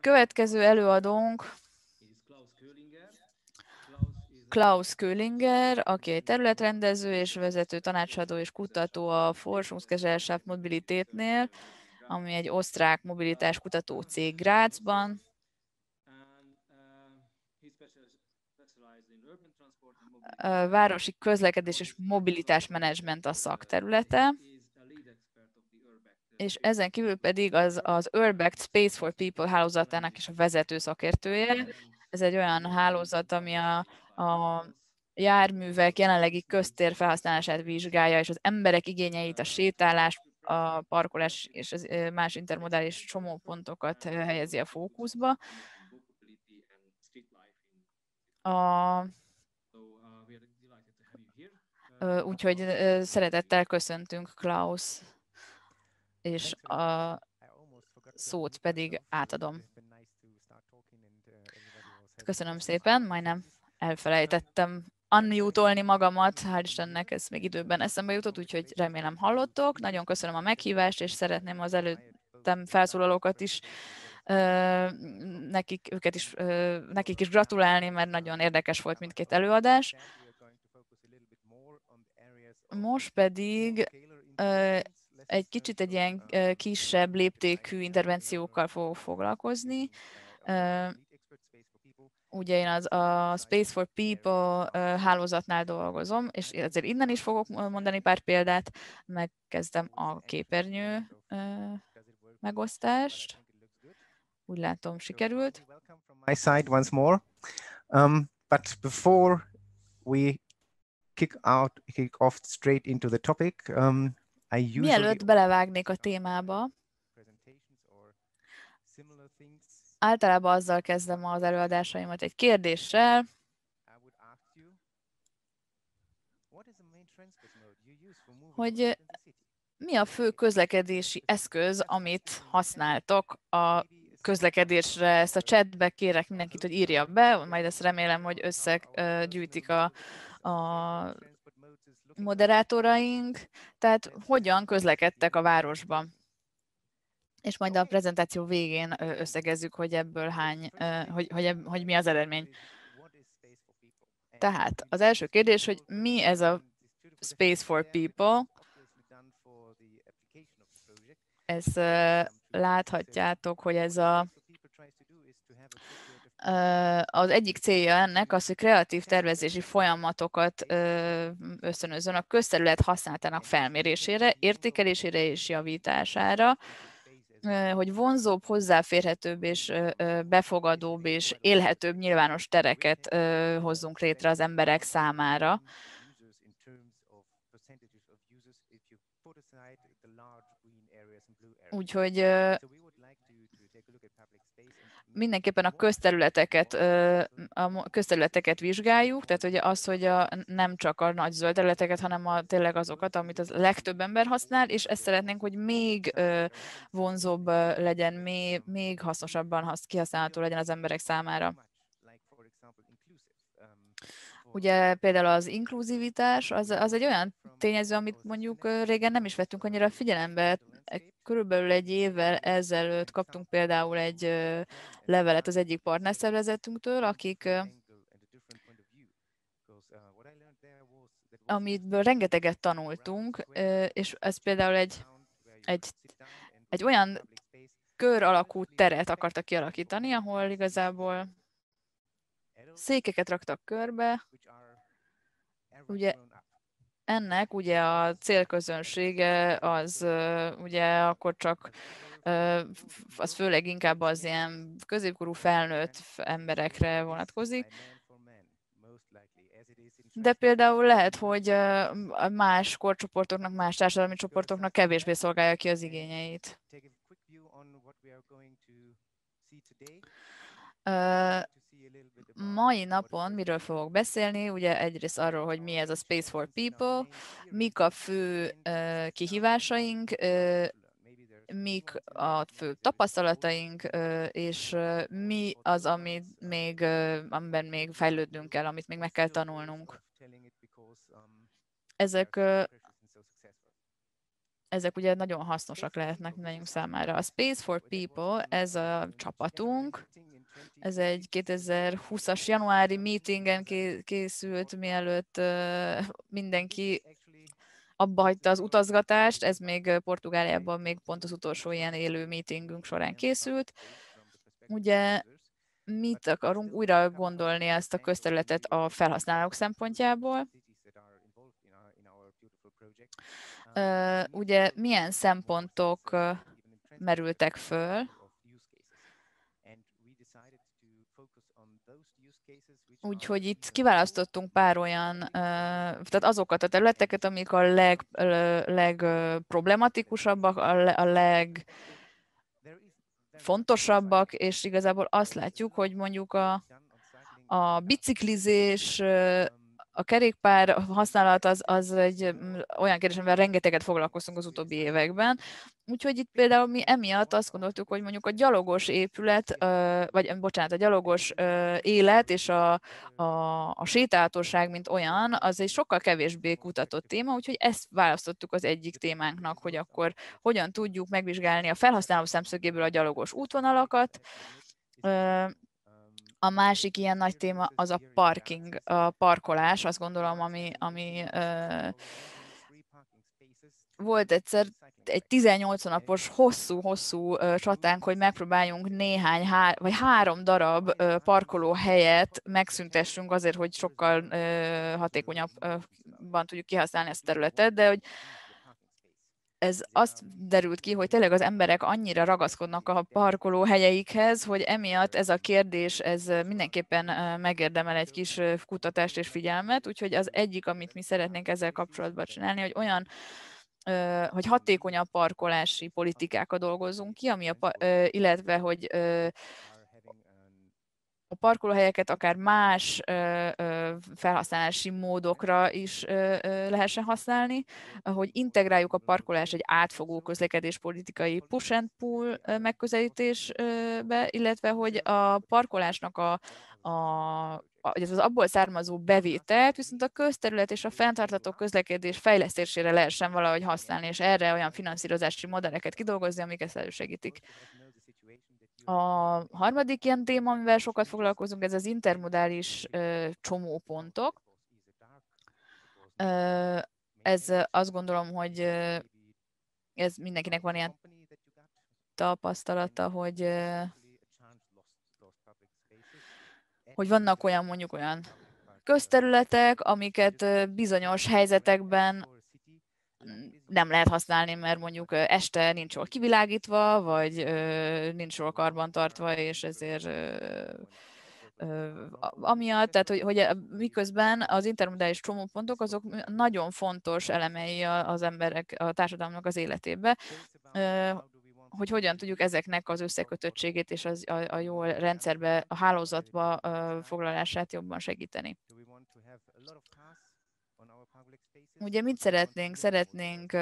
Következő előadónk Klaus Köhlinger, aki egy területrendező és vezető tanácsadó és kutató a Forschungsgesellschaft Mobilitétnél, ami egy osztrák mobilitás kutató cég Grácsban. Városi közlekedés és mobilitás menedzsment a szakterülete és ezen kívül pedig az, az Urbex Space for People hálózatának is a vezető szakértője. Ez egy olyan hálózat, ami a, a járművek jelenlegi köztér felhasználását vizsgálja, és az emberek igényeit, a sétálás, a parkolás és az más intermodális csomópontokat helyezi a fókuszba. A, úgyhogy szeretettel köszöntünk Klaus és a szót pedig átadom. Uh, köszönöm szépen, majdnem elfelejtettem unmute-olni magamat, hál' Istennek ez még időben eszembe jutott, úgyhogy remélem hallottok. Nagyon köszönöm a meghívást, és szeretném az előttem felszólalókat is nekik, őket is, nekik is gratulálni, mert nagyon érdekes volt mindkét előadás. Most pedig egy kicsit egy ilyen kisebb léptékű intervenciókkal fog foglalkozni. Ugye én az a Space for People hálózatnál dolgozom, és azért innen is fogok mondani pár példát. Megkezdem a képernyő megosztást. Úgy látom, sikerült. My side once more. Um, but before we kick out, kick off straight into the topic, um, Mielőtt belevágnék a témába, általában azzal kezdem az előadásaimat egy kérdéssel. Hogy mi a fő közlekedési eszköz, amit használtok a közlekedésre? Ezt a chatbe kérek mindenkit, hogy írja be, majd ezt remélem, hogy összegyűjtik a, a moderátoraink, tehát hogyan közlekedtek a városban. És majd a prezentáció végén összegezzük, hogy ebből hány, hogy, hogy, hogy mi az eredmény. Tehát az első kérdés, hogy mi ez a Space for People? Ezt láthatjátok, hogy ez a az egyik célja ennek az, hogy kreatív tervezési folyamatokat ösztönözön a közterület használatának felmérésére, értékelésére és javítására, hogy vonzóbb, hozzáférhetőbb és befogadóbb és élhetőbb nyilvános tereket hozzunk létre az emberek számára. Úgyhogy mindenképpen a közterületeket, a közterületeket vizsgáljuk, tehát hogy az, hogy a, nem csak a nagy zöld területeket, hanem a, tényleg azokat, amit a az legtöbb ember használ, és ezt szeretnénk, hogy még vonzóbb legyen, még, még hasznosabban hasz, kihasználható legyen az emberek számára. Ugye például az inkluzivitás, az, az egy olyan tényező, amit mondjuk régen nem is vettünk annyira figyelembe. Körülbelül egy évvel ezelőtt kaptunk például egy levelet az egyik partnerszervezetünktől, akik amiből rengeteget tanultunk, és ez például egy, egy, egy olyan kör alakú teret akartak kialakítani, ahol igazából székeket raktak körbe, ugye ennek ugye a célközönsége az ugye akkor csak az főleg inkább az ilyen középkorú felnőtt emberekre vonatkozik, de például lehet, hogy más korcsoportoknak, más társadalmi csoportoknak kevésbé szolgálja ki az igényeit mai napon miről fogok beszélni, ugye egyrészt arról, hogy mi ez a Space for People, mik a fő uh, kihívásaink, uh, mik a fő tapasztalataink, és mi az, amit még, amiben még fejlődnünk kell, amit még meg kell tanulnunk. Ezek ezek ugye nagyon hasznosak lehetnek nekünk számára. A Space for People, ez a csapatunk, ez egy 2020-as januári meetingen készült, mielőtt mindenki abba hagyta az utazgatást, ez még Portugáliában még pont az utolsó ilyen élő meetingünk során készült. Ugye mit akarunk újra gondolni ezt a közterületet a felhasználók szempontjából? Um, ugye milyen szempontok merültek föl Úgyhogy itt kiválasztottunk pár olyan, tehát azokat a területeket, amik a leg, legproblematikusabbak, a, legfontosabbak, a és igazából azt látjuk, hogy mondjuk a, a biciklizés a kerékpár használat az, az egy mm, olyan kérdés, amivel rengeteget foglalkoztunk az utóbbi években. Úgyhogy itt például mi emiatt azt gondoltuk, hogy mondjuk a gyalogos épület, vagy bocsánat, a gyalogos élet és a, a, a sétáltóság, mint olyan, az egy sokkal kevésbé kutatott téma, úgyhogy ezt választottuk az egyik témánknak, hogy akkor hogyan tudjuk megvizsgálni a felhasználó szemszögéből a gyalogos útvonalakat, a másik ilyen nagy téma az a parking, a parkolás, azt gondolom, ami, ami uh, volt egyszer egy 18 napos hosszú-hosszú csatánk, hogy megpróbáljunk néhány, há- vagy három darab parkoló helyet megszüntessünk azért, hogy sokkal hatékonyabban tudjuk kihasználni ezt a területet, de hogy ez azt derült ki, hogy tényleg az emberek annyira ragaszkodnak a parkoló helyeikhez, hogy emiatt ez a kérdés, ez mindenképpen megérdemel egy kis kutatást és figyelmet, úgyhogy az egyik, amit mi szeretnénk ezzel kapcsolatban csinálni, hogy olyan hogy hatékonyabb parkolási politikákat dolgozunk ki, ami a, illetve hogy a parkolóhelyeket akár más ö, ö, felhasználási módokra is ö, ö, lehessen használni, hogy integráljuk a parkolás egy átfogó közlekedéspolitikai push and pull megközelítésbe, illetve hogy a parkolásnak a, a az abból származó bevételt, viszont a közterület és a fenntartató közlekedés fejlesztésére lehessen valahogy használni, és erre olyan finanszírozási modelleket kidolgozni, amik ezt elősegítik. A harmadik ilyen téma, amivel sokat foglalkozunk, ez az intermodális csomópontok. Ez azt gondolom, hogy ez mindenkinek van ilyen tapasztalata, hogy hogy vannak olyan mondjuk olyan közterületek, amiket bizonyos helyzetekben nem lehet használni, mert mondjuk este nincs jól kivilágítva, vagy nincs jól karbantartva, és ezért amiatt, tehát hogy, hogy miközben az intermodális csomópontok azok nagyon fontos elemei az emberek, a társadalomnak az életébe, hogy hogyan tudjuk ezeknek az összekötöttségét és az, a, a jó rendszerbe, a hálózatba foglalását jobban segíteni. Ugye mit szeretnénk? Szeretnénk,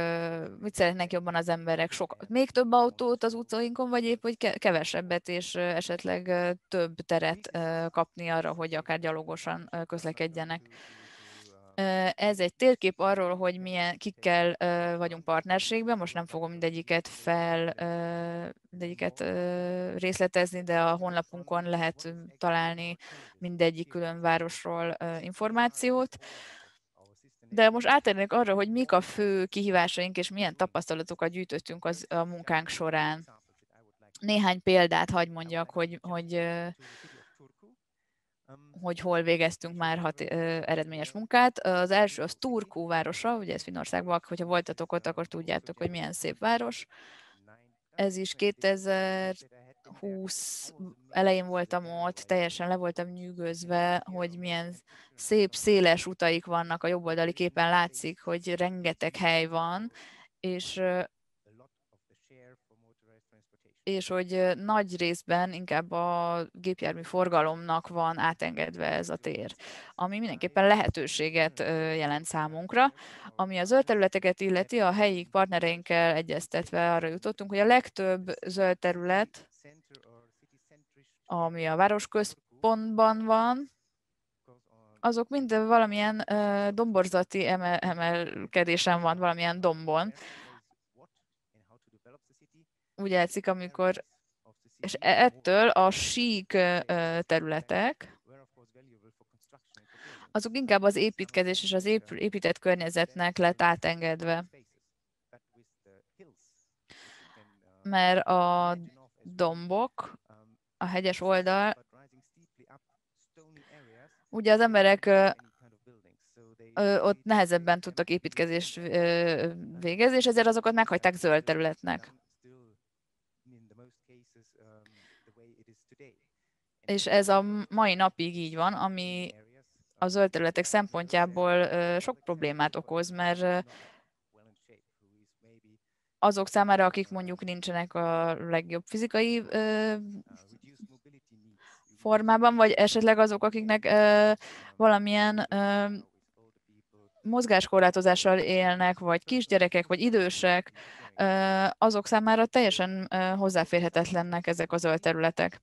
mit szeretnek jobban az emberek? Sok, még több autót az utcainkon, vagy épp, hogy kevesebbet, és esetleg több teret kapni arra, hogy akár gyalogosan közlekedjenek. Ez egy térkép arról, hogy milyen, kikkel vagyunk partnerségben, most nem fogom mindegyiket fel, mindegyiket részletezni, de a honlapunkon lehet találni mindegyik külön városról információt. De most átérnék arra, hogy mik a fő kihívásaink, és milyen tapasztalatokat gyűjtöttünk az, a munkánk során. Néhány példát hagy mondjak, hogy, hogy, hogy hol végeztünk már hat eredményes munkát. Az első az Turku városa, ugye ez Finnországban, hogyha voltatok ott, akkor tudjátok, hogy milyen szép város. Ez is 2000 20 elején voltam ott, teljesen le voltam nyűgözve, hogy milyen szép, széles utaik vannak, a jobboldali képen látszik, hogy rengeteg hely van, és és hogy nagy részben inkább a gépjármű forgalomnak van átengedve ez a tér, ami mindenképpen lehetőséget jelent számunkra. Ami a zöld területeket illeti, a helyi partnereinkkel egyeztetve arra jutottunk, hogy a legtöbb zöld terület ami a városközpontban van, azok mind valamilyen uh, domborzati emel- emelkedésen van, valamilyen dombon. Úgy játszik, amikor, és e-, ettől a sík uh, területek, azok inkább az építkezés és az épített környezetnek lett átengedve. Mert a dombok a hegyes oldal, ugye az emberek ott nehezebben tudtak építkezést végezni, és ezért azokat meghagyták zöld területnek. És ez a mai napig így van, ami a zöld területek szempontjából sok problémát okoz, mert azok számára, akik mondjuk nincsenek a legjobb fizikai formában, vagy esetleg azok, akiknek ö, valamilyen ö, mozgáskorlátozással élnek, vagy kisgyerekek, vagy idősek, ö, azok számára teljesen ö, hozzáférhetetlennek ezek a zöld területek.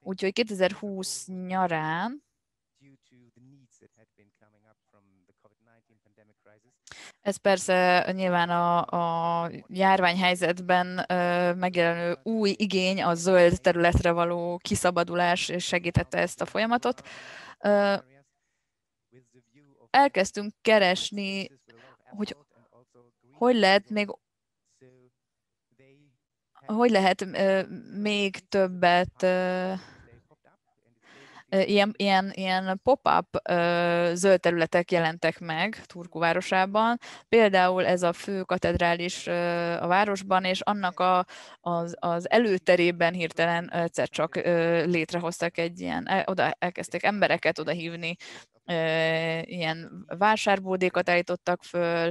Úgyhogy 2020 nyarán Ez persze nyilván a, a járványhelyzetben megjelenő új igény a zöld területre való kiszabadulás segítette ezt a folyamatot. elkezdtünk keresni, hogy hogy lehet még hogy lehet még többet ilyen, ilyen, ilyen pop-up zöld területek jelentek meg Turku városában. Például ez a fő katedrális a városban, és annak a, az, az előterében hirtelen egyszer csak létrehoztak egy ilyen, e, oda elkezdtek embereket oda hívni, ilyen vásárbódékat állítottak föl,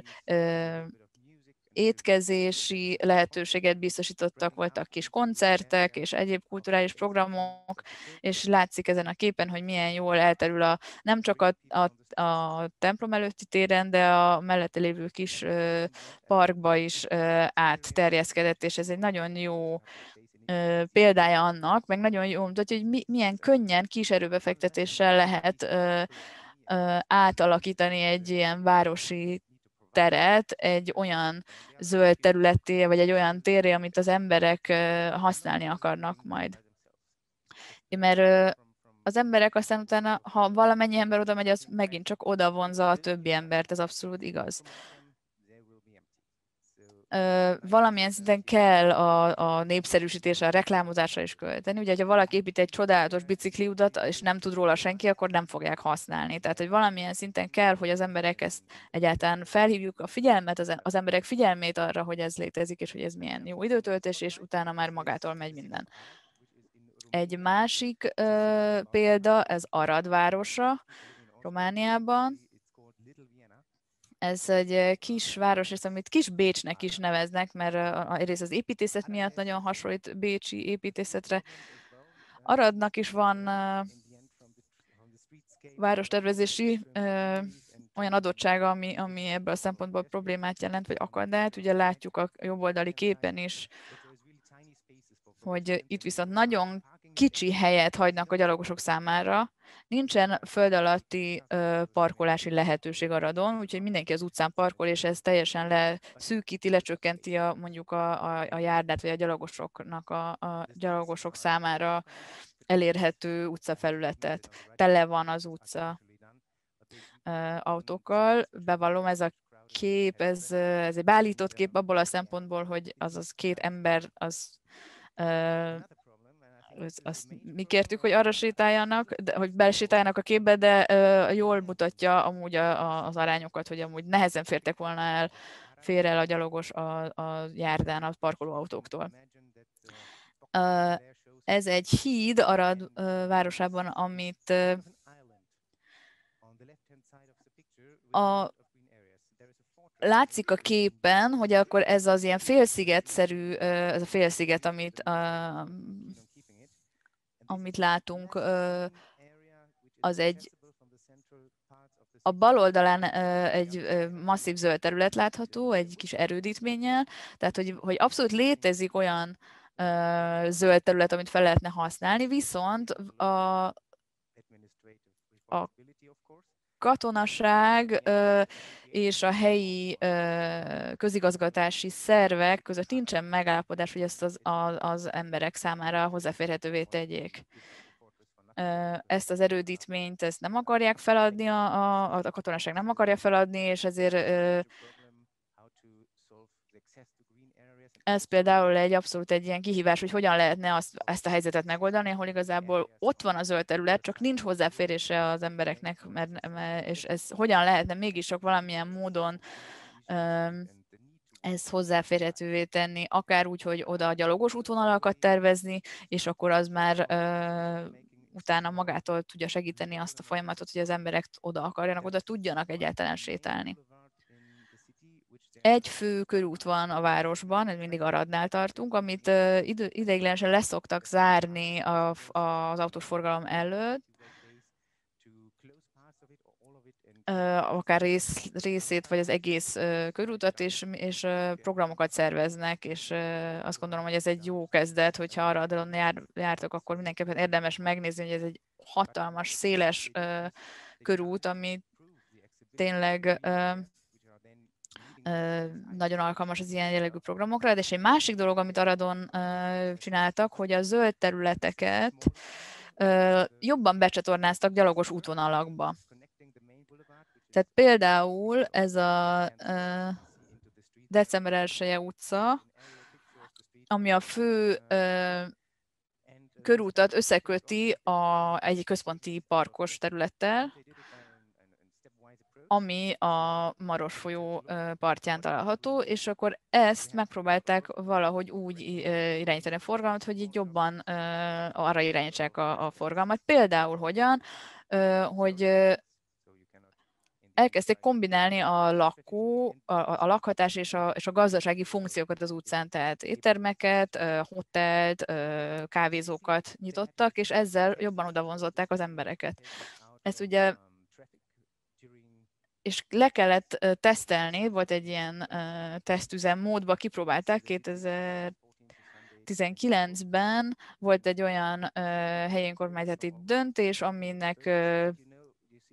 étkezési lehetőséget biztosítottak, voltak kis koncertek és egyéb kulturális programok, és látszik ezen a képen, hogy milyen jól elterül a, nem csak a, a, a templom előtti téren, de a mellette lévő kis parkba is átterjeszkedett, és ez egy nagyon jó példája annak, meg nagyon jó mutatja, hogy milyen könnyen kis erőbefektetéssel lehet átalakítani egy ilyen városi teret egy olyan zöld területé, vagy egy olyan térre, amit az emberek használni akarnak majd. Mert az emberek aztán utána, ha valamennyi ember oda megy, az megint csak oda vonza a többi embert, ez abszolút igaz valamilyen szinten kell a, a népszerűsítésre, a reklámozásra is költeni. Ugye, ha valaki épít egy csodálatos bicikliudat, és nem tud róla senki, akkor nem fogják használni. Tehát, hogy valamilyen szinten kell, hogy az emberek ezt egyáltalán felhívjuk a figyelmet, az, az emberek figyelmét arra, hogy ez létezik, és hogy ez milyen jó időtöltés, és utána már magától megy minden. Egy másik ö, példa, ez Arad városa, Romániában, ez egy kis város, és amit kis Bécsnek is neveznek, mert egyrészt az építészet miatt nagyon hasonlít bécsi építészetre. Aradnak is van várostervezési olyan adottsága, ami, ami ebből a szempontból problémát jelent, vagy akadályt. Ugye látjuk a jobboldali képen is, hogy itt viszont nagyon kicsi helyet hagynak a gyalogosok számára, Nincsen föld alatti ö, parkolási lehetőség a radon, úgyhogy mindenki az utcán parkol, és ez teljesen leszűkíti, lecsökkenti a, mondjuk a, a, a járdát, vagy a gyalogosoknak a, a gyalogosok számára elérhető utcafelületet. Tele van az utca ö, autókkal, bevallom, ez a kép, ez, ez egy beállított kép abból a szempontból, hogy az az két ember az ö, azt mi kértük, hogy arra sétáljanak, de, hogy belesétáljanak a képbe, de ö, jól mutatja amúgy a, a, az arányokat, hogy amúgy nehezen fértek volna el, fér el a gyalogos a, a járdán a parkolóautóktól. Ö, ez egy híd Arad ö, városában, amit ö, a látszik a képen, hogy akkor ez az ilyen félszigetszerű, ez a félsziget, amit a amit látunk, az egy a bal oldalán egy masszív zöld terület látható, egy kis erődítménnyel, tehát hogy, hogy abszolút létezik olyan zöld terület, amit fel lehetne használni, viszont a, katonaság és a helyi közigazgatási szervek között nincsen megállapodás, hogy ezt az, az emberek számára hozzáférhetővé tegyék ezt az erődítményt ezt nem akarják feladni, a, a, a katonaság nem akarja feladni, és ezért ez például egy abszolút egy ilyen kihívás, hogy hogyan lehetne azt, ezt a helyzetet megoldani, ahol igazából ott van a zöld terület, csak nincs hozzáférése az embereknek, mert, mert és ez hogyan lehetne mégis sok valamilyen módon um, ezt hozzáférhetővé tenni, akár úgy, hogy oda a gyalogos útvonalakat tervezni, és akkor az már uh, utána magától tudja segíteni azt a folyamatot, hogy az emberek oda akarjanak, oda tudjanak egyáltalán sétálni egy fő körút van a városban, ez mindig Aradnál tartunk, amit idő, ideiglenesen leszoktak zárni a, a, az autós forgalom előtt, akár rész, részét, vagy az egész körútat, és, és programokat szerveznek, és azt gondolom, hogy ez egy jó kezdet, hogyha arra adalon jár, jártok, akkor mindenképpen érdemes megnézni, hogy ez egy hatalmas, széles körút, ami tényleg nagyon alkalmas az ilyen jellegű programokra, de és egy másik dolog, amit Aradon csináltak, hogy a zöld területeket jobban becsatornáztak gyalogos útvonalakba. Tehát például ez a december 1 -e utca, ami a fő körútat összeköti a, egy központi parkos területtel, Hm. ami a Maros folyó partján található, és akkor ezt megpróbálták valahogy úgy irányítani a forgalmat, hogy így jobban arra irányítsák a, a forgalmat. Például hogyan, hogy elkezdték kombinálni a lakó, a, a lakhatás és a, és a gazdasági funkciókat az utcán, tehát éttermeket, hotelt, kávézókat nyitottak, és ezzel jobban odavonzották az embereket. Ezt ugye és le kellett tesztelni, volt egy ilyen tesztüzemmódba, kipróbálták 2000 19-ben volt egy olyan uh, helyi önkormányzati döntés, aminek uh,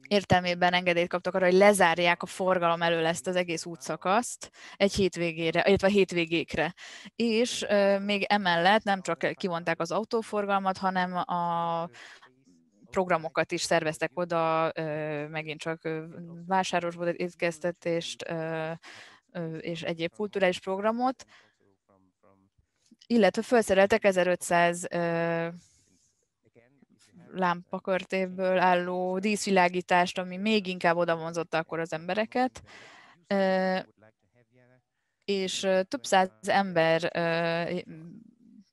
értelmében engedélyt kaptak arra, hogy lezárják a forgalom elől ezt az egész útszakaszt egy hétvégére, illetve hétvégékre. És uh, még emellett nem csak kivonták az autóforgalmat, hanem a programokat is szerveztek oda, megint csak vásárosból étkeztetést és egyéb kulturális programot, illetve felszereltek 1500 lámpakörtéből álló díszvilágítást, ami még inkább oda vonzotta akkor az embereket és több száz ember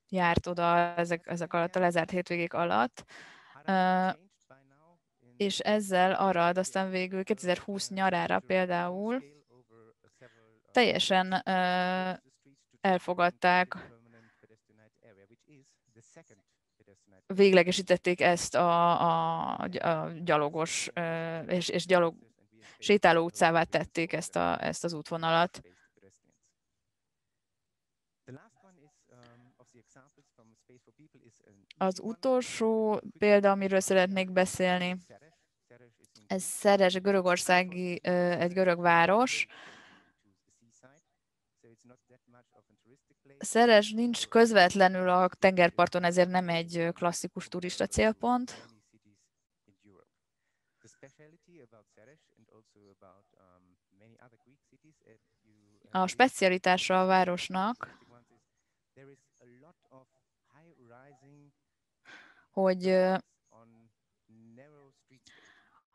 járt oda ezek, ezek alatt a lezárt hétvégék alatt, és ezzel arra ad aztán végül 2020 nyarára például teljesen elfogadták, véglegesítették ezt a, a, a gyalogos és, és gyalog sétáló utcává tették ezt, a, ezt az útvonalat. Az utolsó példa, amiről szeretnék beszélni, ez Szeres, görögországi, egy görög város. Szeres nincs közvetlenül a tengerparton, ezért nem egy klasszikus turista célpont. A specialitása a városnak, hogy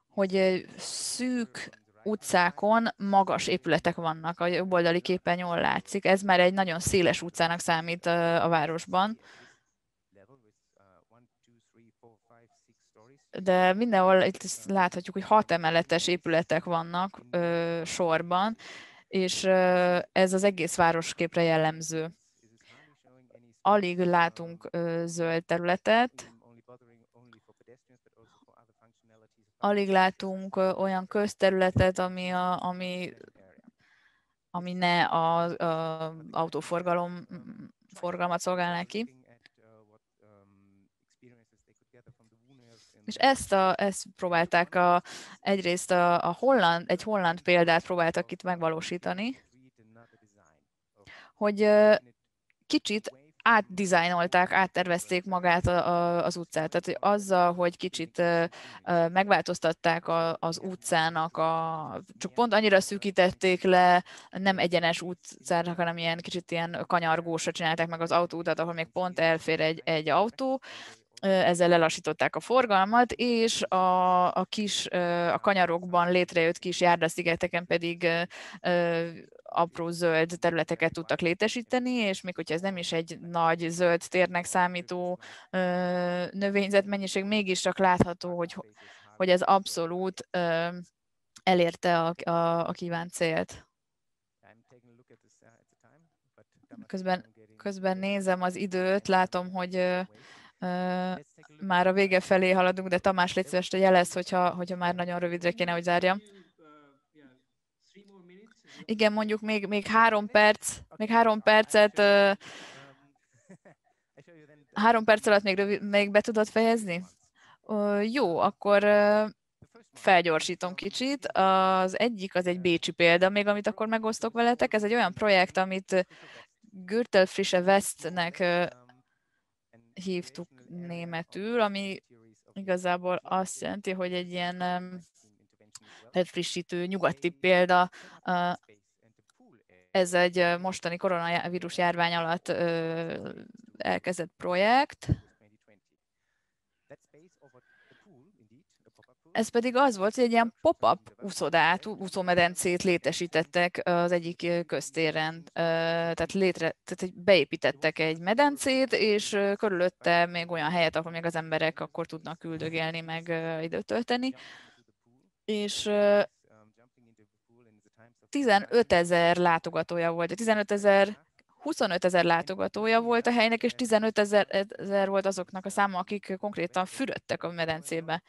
hogy szűk utcákon magas épületek vannak, a jobboldali képen jól látszik. Ez már egy nagyon széles utcának számít a városban. de mindenhol itt láthatjuk, hogy hat emeletes épületek vannak ö, sorban, és ö, ez az egész városképre jellemző. Alig látunk ö, zöld területet, alig látunk olyan közterületet, ami, a, ami, ami ne az autóforgalom forgalmat szolgálná ki. És ezt, a, ezt próbálták a, egyrészt a, a holland, egy holland példát próbáltak itt megvalósítani, hogy kicsit átdizájnolták, áttervezték magát a, a, az utcát. Tehát hogy azzal, hogy kicsit ö, ö, megváltoztatták a, az utcának, a, csak pont annyira szűkítették le, nem egyenes utcának, hanem ilyen kicsit ilyen kanyargósra csinálták meg az autóutat, ahol még pont elfér egy, egy autó, ezzel lelassították a forgalmat, és a, a kis, a kanyarokban létrejött kis járdaszigeteken pedig apró zöld területeket tudtak létesíteni, és még hogyha ez nem is egy nagy zöld térnek számító ö, növényzetmennyiség, mégis csak látható, hogy, hogy ez abszolút ö, elérte a, a, a kívánt célt. Közben, közben nézem az időt, látom, hogy ö, ö, már a vége felé haladunk, de Tamás, légy szíves, hogy jelez, hogyha, hogyha már nagyon rövidre kéne, hogy zárjam. Igen, mondjuk még, még három perc, még három percet, három perc alatt még, rövid, még be tudod fejezni? Jó, akkor felgyorsítom kicsit. Az egyik az egy bécsi példa, még amit akkor megosztok veletek. Ez egy olyan projekt, amit Gürtel Frische Westnek hívtuk németül, ami igazából azt jelenti, hogy egy ilyen felfrissítő nyugati példa, ez egy mostani koronavírus járvány alatt elkezdett projekt. Ez pedig az volt, hogy egy ilyen pop-up úszodát, úszómedencét létesítettek az egyik köztéren. Tehát, létre, tehát beépítettek egy medencét, és körülötte még olyan helyet, ahol még az emberek akkor tudnak üldögélni, meg időt tölteni és 15 ezer látogatója volt, 15 ezer 25 ezer látogatója volt a helynek, és 15 ezer volt azoknak a száma, akik konkrétan fürödtek a medencébe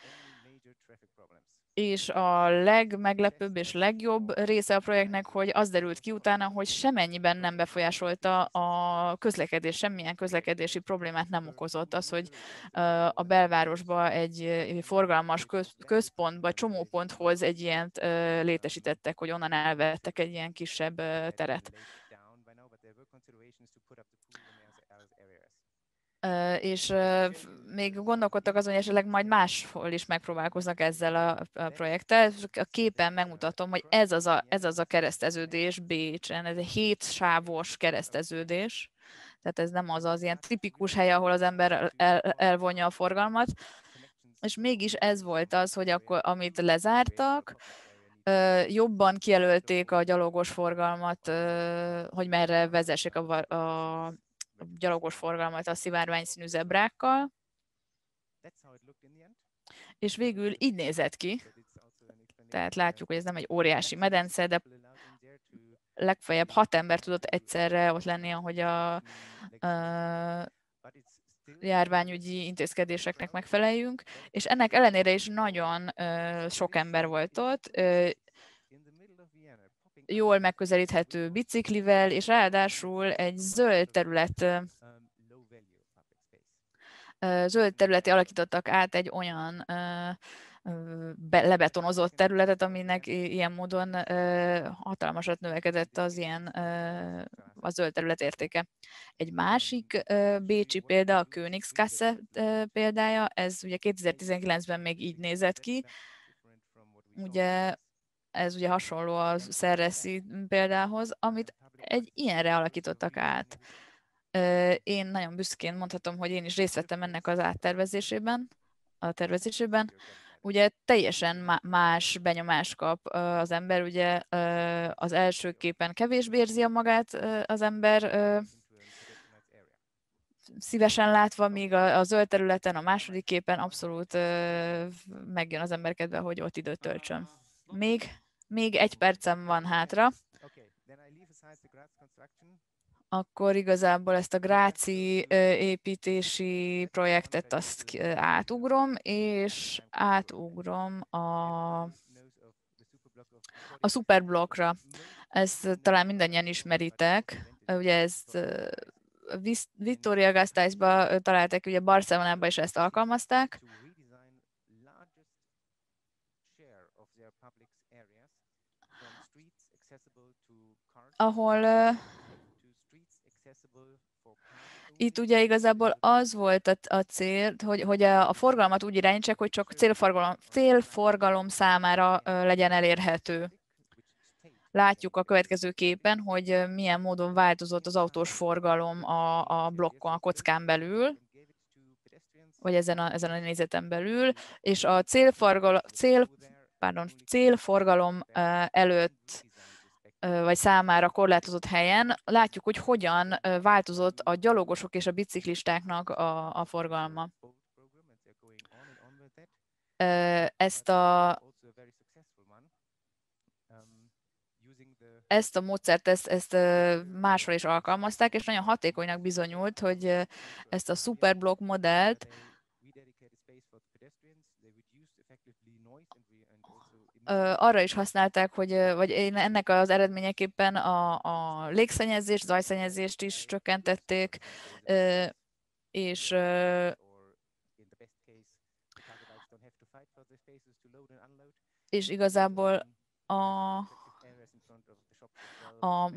és a legmeglepőbb és legjobb része a projektnek, hogy az derült ki utána, hogy semennyiben nem befolyásolta a közlekedés, semmilyen közlekedési problémát nem okozott. Az, hogy a belvárosba egy forgalmas központba, csomóponthoz egy ilyent létesítettek, hogy onnan elvettek egy ilyen kisebb teret. és még gondolkodtak azon, hogy esetleg majd máshol is megpróbálkoznak ezzel a, a projekttel. A képen megmutatom, hogy ez az a, ez az a kereszteződés Bécsen, ez egy hétsávos kereszteződés, tehát ez nem az az ilyen tipikus hely, ahol az ember el, elvonja a forgalmat, és mégis ez volt az, hogy akkor, amit lezártak, jobban kijelölték a gyalogos forgalmat, hogy merre vezessék a, a gyalogos forgalmat a színű zebrákkal, és végül így nézett ki, tehát látjuk, hogy ez nem egy óriási medence, de legfeljebb hat ember tudott egyszerre ott lenni, ahogy a, a járványügyi intézkedéseknek megfeleljünk, és ennek ellenére is nagyon sok ember volt ott, jól megközelíthető biciklivel, és ráadásul egy zöld terület zöld területi alakítottak át egy olyan lebetonozott területet, aminek ilyen módon hatalmasat növekedett az ilyen a zöld terület értéke. Egy másik bécsi példa, a Königskasse példája, ez ugye 2019-ben még így nézett ki, ugye ez ugye hasonló a Szerreszi példához, amit egy ilyenre alakítottak át. Én nagyon büszkén mondhatom, hogy én is részt vettem ennek az áttervezésében, a tervezésében. Ugye teljesen más benyomás kap az ember, ugye az első képen kevésbé érzi a magát az ember szívesen látva, míg a, a zöld területen, a második képen abszolút megjön az ember kedve, hogy ott időt töltsön. Még még egy percem van hátra. Akkor igazából ezt a Gráci építési projektet azt átugrom, és átugrom a, a szuperblokkra. Ezt talán mindannyian ismeritek. Ugye ezt Vittoria Gasteinsba találták, ugye Barcelonában is ezt alkalmazták. ahol itt ugye igazából az volt a, a cél, hogy, hogy a, a forgalmat úgy irányítsák, hogy csak célforgalom, célforgalom számára legyen elérhető. Látjuk a következő képen, hogy milyen módon változott az autós forgalom a, a blokkon, a kockán belül vagy ezen a, ezen a nézeten belül, és a célforgalom, cél, pardon, célforgalom előtt vagy számára korlátozott helyen, látjuk, hogy hogyan változott a gyalogosok és a biciklistáknak a, a forgalma. Ezt a, ezt a módszert, ezt, ezt máshol is alkalmazták, és nagyon hatékonynak bizonyult, hogy ezt a superblock modellt arra is használták, hogy vagy ennek az eredményeképpen a, a légszennyezés, zajszennyezést is csökkentették, és és igazából a, a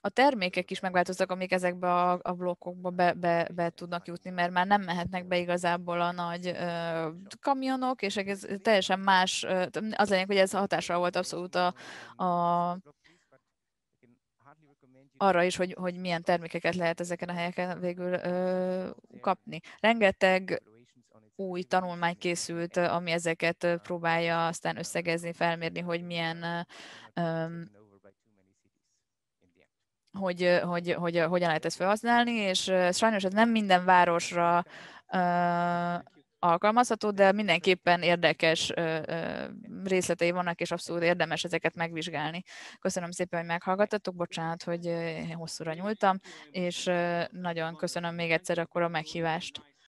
a termékek is megváltoztak, amik ezekbe a, a blokkokba be, be, be tudnak jutni, mert már nem mehetnek be igazából a nagy ö, kamionok, és egész teljesen más, ö, az lényeg, hogy ez hatással volt abszolút a, a arra is, hogy, hogy milyen termékeket lehet ezeken a helyeken végül ö, kapni. Rengeteg új tanulmány készült, ami ezeket próbálja aztán összegezni, felmérni, hogy milyen ö, hogy, hogy, hogy, hogyan lehet ezt felhasználni, és sajnos ez nem minden városra alkalmazható, de mindenképpen érdekes részletei vannak, és abszolút érdemes ezeket megvizsgálni. Köszönöm szépen, hogy meghallgattatok, bocsánat, hogy hosszúra nyúltam, és nagyon köszönöm még egyszer akkor a meghívást.